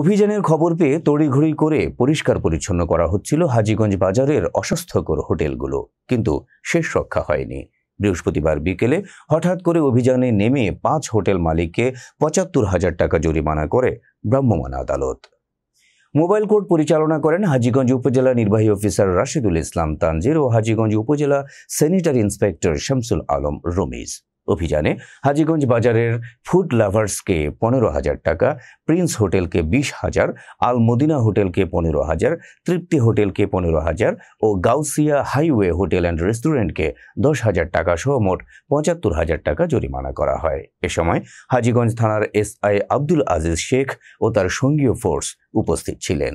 অভিযানের খবর পেয়ে তড়িঘড়ি করে পরিষ্কার পরিচ্ছন্ন করা হচ্ছিল হাজিগঞ্জ বাজারের অস্বাস্থ্যকর হোটেলগুলো কিন্তু শেষ রক্ষা হয়নি বৃহস্পতিবার বিকেলে হঠাৎ করে অভিযানে নেমে পাঁচ হোটেল মালিককে পঁচাত্তর হাজার টাকা জরিমানা করে ভ্রাম্যমান আদালত মোবাইল কোর্ট পরিচালনা করেন হাজিগঞ্জ উপজেলা নির্বাহী অফিসার রাশিদুল ইসলাম তানজির ও হাজিগঞ্জ উপজেলা স্যানিটারি ইন্সপেক্টর শামসুল আলম রমিজ অভিযানে হাজিগঞ্জ বাজারের ফুড লাভার্সকে পনেরো হাজার টাকা প্রিন্স হোটেলকে বিশ হাজার আল মদিনা হোটেলকে পনেরো হাজার তৃপ্তি হোটেলকে পনেরো হাজার ও গাউসিয়া হাইওয়ে হোটেল অ্যান্ড রেস্টুরেন্টকে দশ হাজার টাকা সহ মোট পঁচাত্তর হাজার টাকা জরিমানা করা হয় এ সময় হাজিগঞ্জ থানার এস আই আব্দুল আজিজ শেখ ও তার সঙ্গীয় ফোর্স উপস্থিত ছিলেন